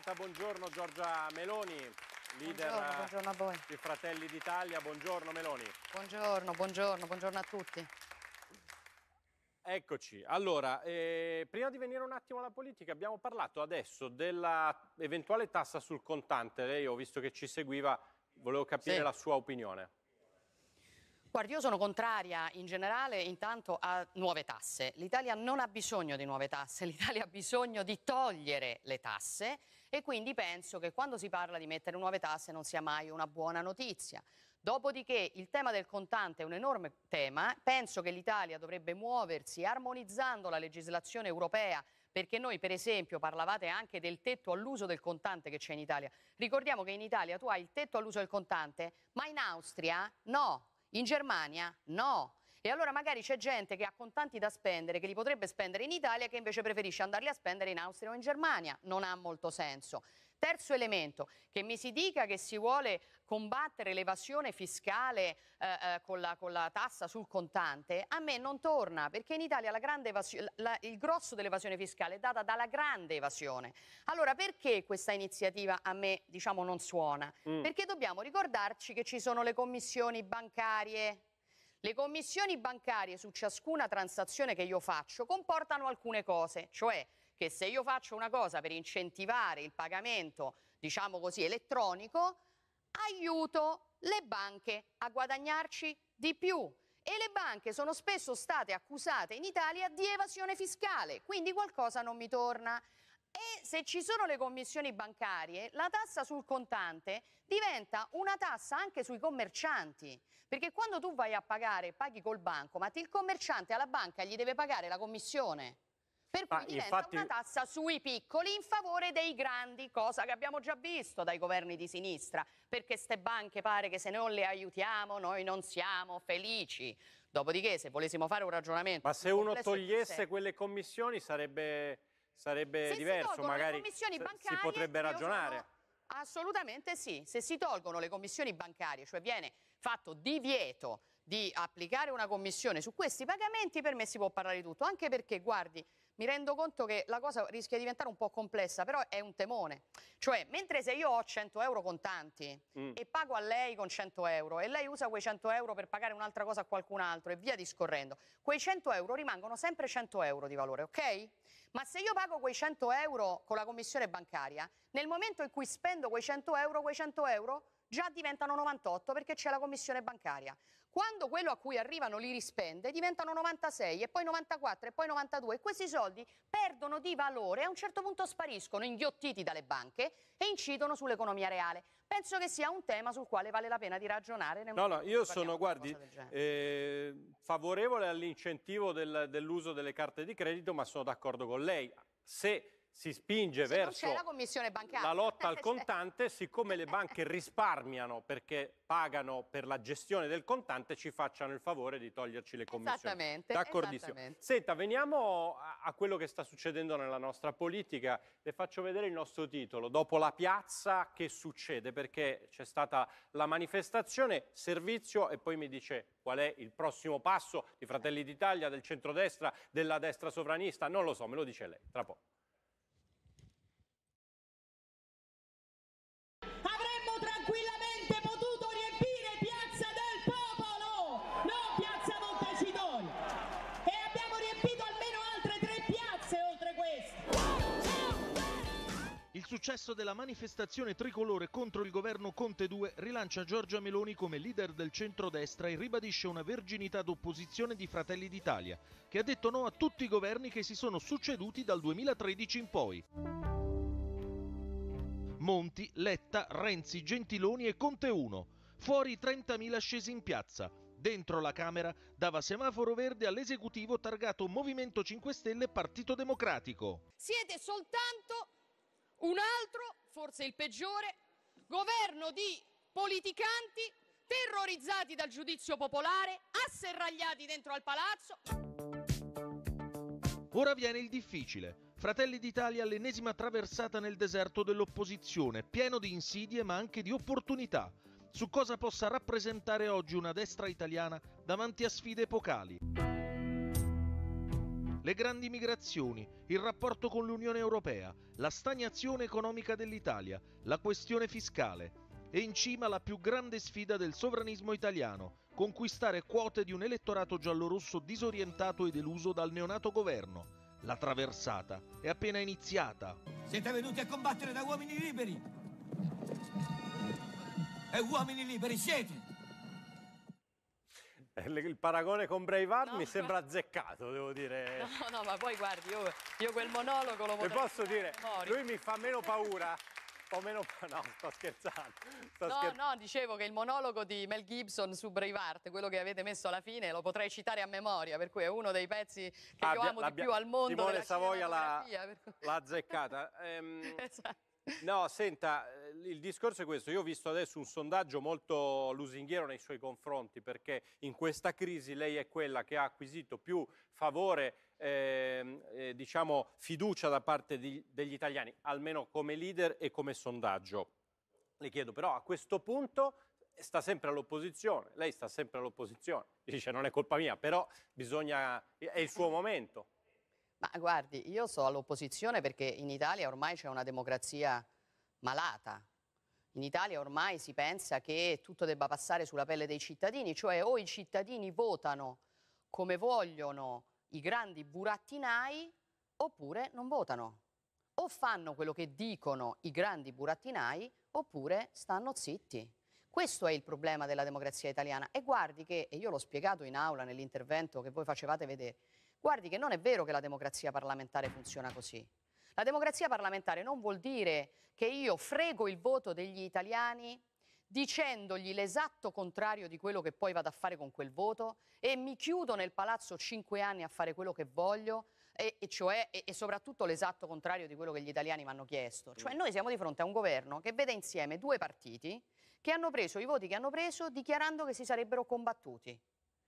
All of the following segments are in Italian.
trovata, buongiorno Giorgia Meloni, leader buongiorno, eh, buongiorno di Fratelli d'Italia, buongiorno Meloni. Buongiorno, buongiorno, buongiorno a tutti. Eccoci, allora, eh, prima di venire un attimo alla politica abbiamo parlato adesso dell'eventuale tassa sul contante, lei ho visto che ci seguiva, volevo capire sì. la sua opinione. Guardi, io sono contraria in generale intanto a nuove tasse. L'Italia non ha bisogno di nuove tasse, l'Italia ha bisogno di togliere le tasse e quindi penso che quando si parla di mettere nuove tasse non sia mai una buona notizia. Dopodiché il tema del contante è un enorme tema, penso che l'Italia dovrebbe muoversi armonizzando la legislazione europea perché noi per esempio parlavate anche del tetto all'uso del contante che c'è in Italia. Ricordiamo che in Italia tu hai il tetto all'uso del contante, ma in Austria no, in Germania no. E allora magari c'è gente che ha contanti da spendere, che li potrebbe spendere in Italia, che invece preferisce andarli a spendere in Austria o in Germania. Non ha molto senso. Terzo elemento, che mi si dica che si vuole combattere l'evasione fiscale eh, eh, con, la, con, la, tassa sul contante, a me non torna, perché in Italia la, il grosso dell'evasione fiscale è data dalla grande evasione. Allora perché questa iniziativa a me diciamo, non suona? Mm. Perché dobbiamo ricordarci che ci sono le commissioni bancarie, le commissioni bancarie su ciascuna transazione che io faccio comportano alcune cose, cioè che se io faccio una cosa per incentivare il pagamento, diciamo così, elettronico, aiuto le banche a guadagnarci di più. E le banche sono spesso state accusate in Italia di evasione fiscale, quindi qualcosa non mi torna. E se ci sono le commissioni bancarie, la tassa sul contante diventa una tassa anche sui commercianti, perché quando tu vai a pagare, paghi col banco, ma il commerciante alla banca gli deve pagare la commissione per cui ah, diventa infatti... una tassa sui piccoli in favore dei grandi, cosa che abbiamo già visto dai governi di sinistra, perché ste banche pare che se non le aiutiamo noi non siamo felici. Dopodiché se volessimo fare un ragionamento... Ma se uno togliesse quelle commissioni sarebbe, sarebbe se diverso, magari si potrebbe ragionare. Assolutamente sì, se si tolgono le commissioni bancarie, cioè viene fatto divieto di applicare una commissione su questi pagamenti, per me si può parlare di tutto, anche perché, guardi, mi rendo conto che la cosa rischia di diventare un po' complessa, però è un temone. Cioè, mentre se io ho 100 euro contanti mm. e pago a lei con 100 euro e lei usa quei 100 euro per pagare un'altra cosa a qualcun altro e via discorrendo, quei 100 euro rimangono sempre 100 euro di valore, ok? Ma se io pago quei 100 euro con la commissione bancaria, nel momento in cui spendo quei 100 euro, quei 100 euro già diventano 98 perché c'è la commissione bancaria. Quando quello a cui arrivano li rispende, diventano 96 e poi 94 e poi 92 e questi soldi perdono di valore e a un certo punto spariscono, inghiottiti dalle banche e incidono sull'economia reale. Penso che sia un tema sul quale vale la pena di ragionare. no, no, io sono, guardi, eh, favorevole all'incentivo del, dell'uso delle carte di credito, ma sono d'accordo con lei. Se si spinge Se verso la, la lotta al contante, siccome le banche risparmiano perché pagano per la gestione del contante, ci facciano il favore di toglierci le commissioni. Esattamente. D'accordissimo. Esattamente. Senta, veniamo a, a quello che sta succedendo nella nostra politica. Le faccio vedere il nostro titolo. Dopo la piazza, che succede? Perché c'è stata la manifestazione, servizio e poi mi dice qual è il prossimo passo di Fratelli d'Italia, del centrodestra, della destra sovranista. Non lo so, me lo dice lei. Tra poco. successo della manifestazione tricolore contro il governo Conte 2 rilancia Giorgia Meloni come leader del centrodestra e ribadisce una verginità d'opposizione di Fratelli d'Italia, che ha detto no a tutti i governi che si sono succeduti dal 2013 in poi. Monti, Letta, Renzi, Gentiloni e Conte 1. Fuori 30.000 scesi in piazza. Dentro la Camera dava semaforo verde all'esecutivo targato Movimento 5 Stelle e Partito Democratico. Siete soltanto un altro, forse il peggiore, governo di politicanti terrorizzati dal giudizio popolare, asserragliati dentro al palazzo. Ora viene il difficile. Fratelli d'Italia all'ennesima traversata nel deserto dell'opposizione, pieno di insidie ma anche di opportunità, su cosa possa rappresentare oggi una destra italiana davanti a sfide epocali le grandi migrazioni, il rapporto con l'Unione Europea, la stagnazione economica dell'Italia, la questione fiscale e in cima la più grande sfida del sovranismo italiano, conquistare quote di un elettorato giallorosso disorientato e deluso dal neonato governo. La traversata è appena iniziata. Siete venuti a combattere da uomini liberi! E uomini liberi siete! Eh, il paragone con Braveheart no, mi sembra azzeccato, devo dire. No, no, ma poi guardi, io, io quel monologo lo potrei... Le posso dire, lui mi fa meno paura O meno... No, sto scherzando. Sto no, scher no, dicevo che il monologo di Mel Gibson su Braveheart, quello che avete messo alla fine, lo potrei citare a memoria, per cui è uno dei pezzi che Abbia, io amo di più al mondo Simone Savoia l'ha, per... l'ha azzeccata. ehm, esatto. No, senta, eh, il discorso è questo. Io ho visto adesso un sondaggio molto lusinghiero nei suoi confronti perché in questa crisi lei è quella che ha acquisito più favore, eh, eh, diciamo, fiducia da parte di, degli italiani, almeno come leader e come sondaggio. Le chiedo però a questo punto eh, sta sempre all'opposizione, lei sta sempre all'opposizione, dice non è colpa mia, però bisogna, è il suo momento. Ma guardi, io so all'opposizione perché in Italia ormai c'è una democrazia malata. In Italia ormai si pensa che tutto debba passare sulla pelle dei cittadini, cioè o i cittadini votano come vogliono i grandi burattinai oppure non votano. O fanno quello che dicono i grandi burattinai oppure stanno zitti. Questo è il problema della democrazia italiana. E guardi che, e io l'ho spiegato in aula nell'intervento che voi facevate vedere, guardi che non è vero che la democrazia parlamentare funziona così. La democrazia parlamentare non vuol dire che io frego il voto degli italiani dicendogli l'esatto contrario di quello che poi vado a fare con quel voto e mi chiudo nel palazzo cinque anni a fare quello che voglio e, e, cioè, e, e soprattutto l'esatto contrario di quello che gli italiani mi hanno chiesto. Mm. Cioè noi siamo di fronte a un governo che vede insieme due partiti che hanno preso i voti che hanno preso dichiarando che si sarebbero combattuti.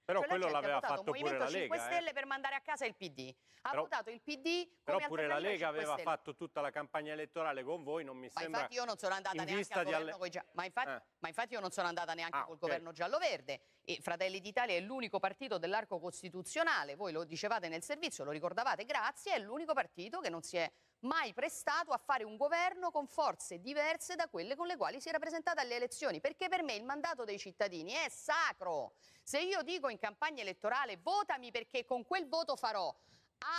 Però cioè, quello l'aveva fatto pure la Lega. 5 Stelle eh. per mandare a casa il PD. Ha però, votato il PD Però pure la Lega aveva Stelle. fatto tutta la campagna elettorale con voi, non mi ma sembra. Infatti io non sono andata neanche al governo alle... gia... ma, infatti, eh. ma infatti io non sono andata neanche ah, col okay. governo giallo-verde. E Fratelli d'Italia è l'unico partito dell'arco costituzionale. Voi lo dicevate nel servizio, lo ricordavate, grazie, è l'unico partito che non si è mai prestato a fare un governo con forze diverse da quelle con le quali si era presentata alle elezioni, perché per me il mandato dei cittadini è sacro. Se io dico in campagna elettorale votami perché con quel voto farò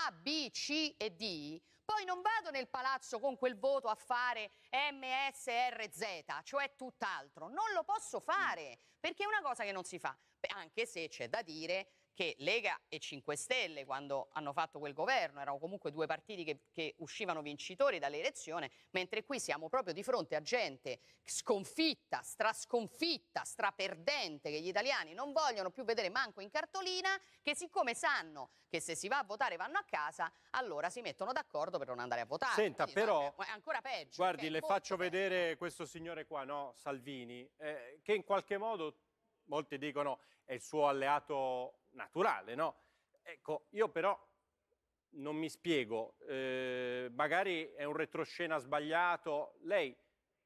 a, B, C e D, poi non vado nel palazzo con quel voto a fare MSRZ, cioè tutt'altro. Non lo posso fare. Perché è una cosa che non si fa, anche se c'è da dire che Lega e 5 Stelle, quando hanno fatto quel governo, erano comunque due partiti che, che uscivano vincitori dall'elezione, mentre qui siamo proprio di fronte a gente sconfitta, strasconfitta, straperdente, che gli italiani non vogliono più vedere manco in cartolina, che siccome sanno che se si va a votare vanno a casa, allora si mettono d'accordo per non andare a votare. Senta, Quindi, però... È ancora peggio. Guardi, le faccio peggio. vedere questo signore qua, no? Salvini, eh, che in qualche modo molti dicono è il suo alleato naturale, no? Ecco, io però non mi spiego, eh, magari è un retroscena sbagliato, lei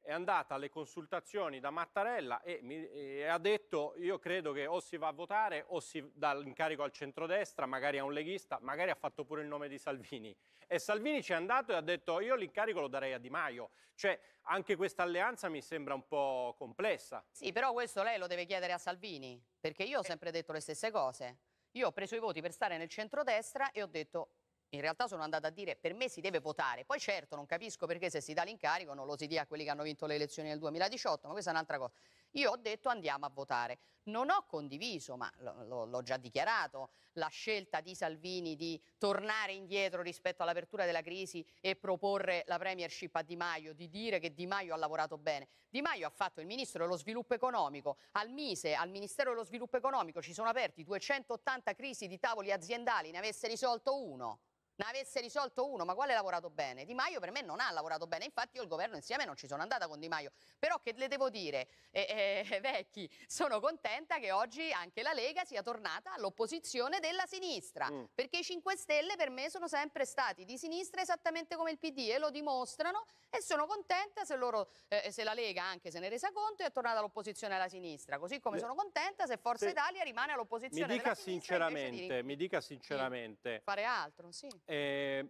è andata alle consultazioni da Mattarella e, mi, e, ha detto io credo che o si va a votare o si dà l'incarico al centrodestra, magari a un leghista, magari ha fatto pure il nome di Salvini. E Salvini ci è andato e ha detto io l'incarico lo darei a Di Maio. Cioè anche questa alleanza mi sembra un po' complessa. Sì, però questo lei lo deve chiedere a Salvini, perché io ho eh. sempre detto le stesse cose. Io ho preso i voti per stare nel centrodestra e ho detto in realtà sono andata a dire per me si deve votare. Poi certo non capisco perché se si dà l'incarico non lo si dia a quelli che hanno vinto le elezioni nel 2018, ma questa è un'altra cosa. Io ho detto andiamo a votare. Non ho condiviso, ma l'ho già dichiarato, la scelta di Salvini di tornare indietro rispetto all'apertura della crisi e proporre la premiership a Di Maio, di dire che Di Maio ha lavorato bene. Di Maio ha fatto il ministro dello sviluppo economico, al Mise, al Ministero dello sviluppo economico ci sono aperti 280 crisi di tavoli aziendali, ne avesse risolto uno ne avesse risolto uno, ma quale ha lavorato bene? Di Maio per me non ha lavorato bene, infatti io il governo insieme non ci sono andata con Di Maio, però che le devo dire, eh, eh, vecchi, sono contenta che oggi anche la Lega sia tornata all'opposizione della sinistra, mm. perché i 5 Stelle per me sono sempre stati di sinistra esattamente come il PD e lo dimostrano e sono contenta se, loro, eh, se la Lega anche se ne è resa conto e è tornata all'opposizione alla sinistra, così come sono contenta se Forza Italia rimane all'opposizione della sinistra. Mi dica sinceramente, di... mi dica sinceramente. Sì, fare altro, sì eh,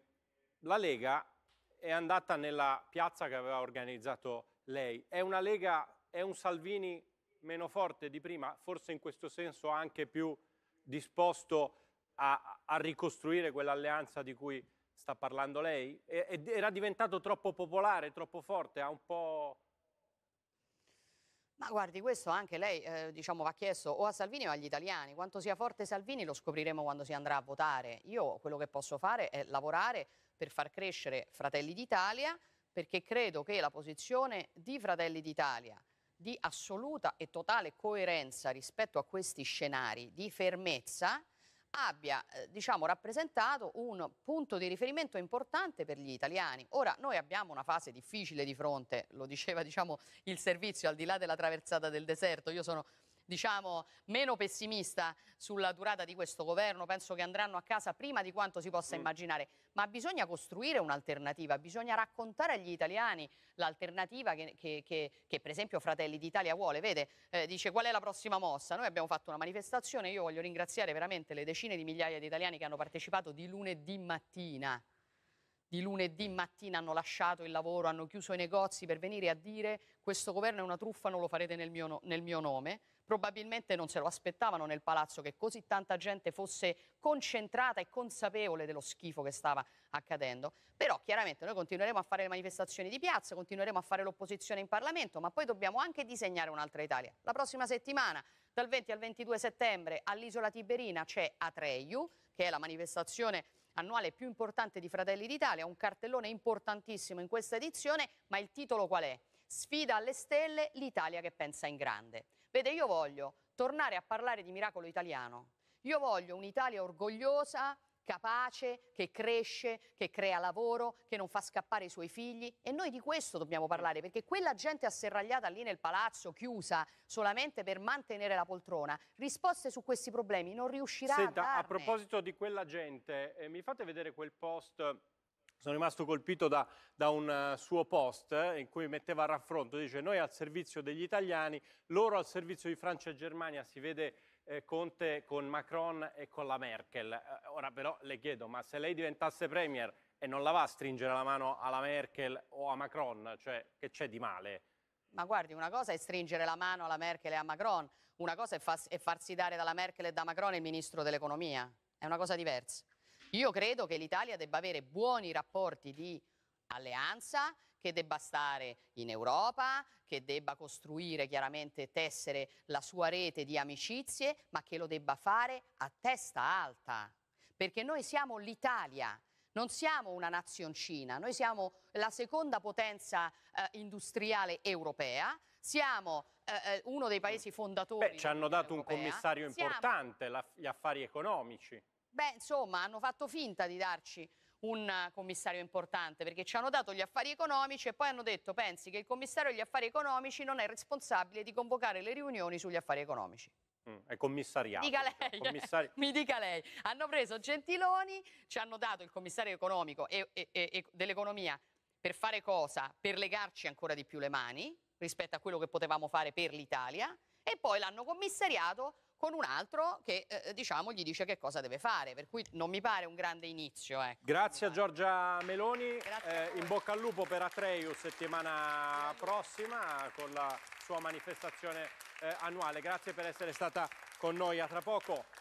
la Lega è andata nella piazza che aveva organizzato lei. È una Lega, è un Salvini meno forte di prima, forse in questo senso anche più disposto a, a ricostruire quell'alleanza di cui sta parlando lei? E, era diventato troppo popolare, troppo forte, ha un po' Ma guardi, questo anche lei eh, diciamo, va chiesto o a Salvini o agli italiani. Quanto sia forte Salvini lo scopriremo quando si andrà a votare. Io quello che posso fare è lavorare per far crescere Fratelli d'Italia perché credo che la posizione di Fratelli d'Italia di assoluta e totale coerenza rispetto a questi scenari, di fermezza, abbia eh, diciamo, rappresentato un punto di riferimento importante per gli italiani. Ora noi abbiamo una fase difficile di fronte, lo diceva diciamo, il servizio, al di là della traversata del deserto, io sono diciamo, meno pessimista sulla durata di questo governo, penso che andranno a casa prima di quanto si possa mm. immaginare, ma bisogna costruire un'alternativa, bisogna raccontare agli italiani l'alternativa che, che, che, che, per esempio Fratelli d'Italia vuole, vede, eh, dice qual è la prossima mossa, noi abbiamo fatto una manifestazione, io voglio ringraziare veramente le decine di migliaia di italiani che hanno partecipato di lunedì mattina di lunedì mattina hanno lasciato il lavoro, hanno chiuso i negozi per venire a dire questo governo è una truffa, non lo farete nel mio, nel mio nome. Probabilmente non se lo aspettavano nel palazzo che così tanta gente fosse concentrata e consapevole dello schifo che stava accadendo. Però chiaramente noi continueremo a fare le manifestazioni di piazza, continueremo a fare l'opposizione in Parlamento, ma poi dobbiamo anche disegnare un'altra Italia. La prossima settimana dal 20 al 22 settembre all'Isola Tiberina c'è Atreiu, che è la manifestazione annuale più importante di Fratelli d'Italia, un cartellone importantissimo in questa edizione, ma il titolo qual è? Sfida alle stelle l'Italia che pensa in grande. Vede, io voglio tornare a parlare di miracolo italiano. Io voglio un'Italia orgogliosa capace, che cresce, che crea lavoro, che non fa scappare i suoi figli e noi di questo dobbiamo parlare perché quella gente asserragliata lì nel palazzo chiusa solamente per mantenere la poltrona, risposte su questi problemi non riuscirà Senta, a darne. a proposito di quella gente, eh, mi fate vedere quel post sono rimasto colpito da, da un uh, suo post eh, in cui metteva a raffronto, dice noi al servizio degli italiani, loro al servizio di Francia e Germania, si vede eh, Conte con Macron e con la Merkel. Eh, ora però le chiedo, ma se lei diventasse Premier e non la va a stringere la mano alla Merkel o a Macron, cioè che c'è di male? Ma guardi, una cosa è stringere la mano alla Merkel e a Macron, una cosa è, fa- è farsi dare dalla Merkel e da Macron il ministro dell'economia, è una cosa diversa. Io credo che l'Italia debba avere buoni rapporti di alleanza, che debba stare in Europa, che debba costruire chiaramente, tessere la sua rete di amicizie, ma che lo debba fare a testa alta. Perché noi siamo l'Italia, non siamo una nazioncina, noi siamo la seconda potenza eh, industriale europea, siamo eh, eh uno dei paesi mm. fondatori. Beh, ci hanno dato europea. un commissario importante, siamo... la, gli affari economici. Beh, insomma, hanno fatto finta di darci un commissario importante, perché ci hanno dato gli affari economici e poi hanno detto pensi che il commissario degli affari economici non è responsabile di convocare le riunioni sugli affari economici. Mm, è commissariato. Dica lei, commissari... mi dica lei. Hanno preso Gentiloni, ci hanno dato il commissario economico e, e, e dell'economia per fare cosa? Per legarci ancora di più le mani rispetto a quello che potevamo fare per l'Italia e poi l'hanno commissariato con un altro che eh, diciamo gli dice che cosa deve fare, per cui non mi pare un grande inizio. Ecco, Grazie a Giorgia Meloni, eh, in bocca al lupo per Atreus settimana prossima con la sua manifestazione eh, annuale. Grazie per essere stata con noi a tra poco.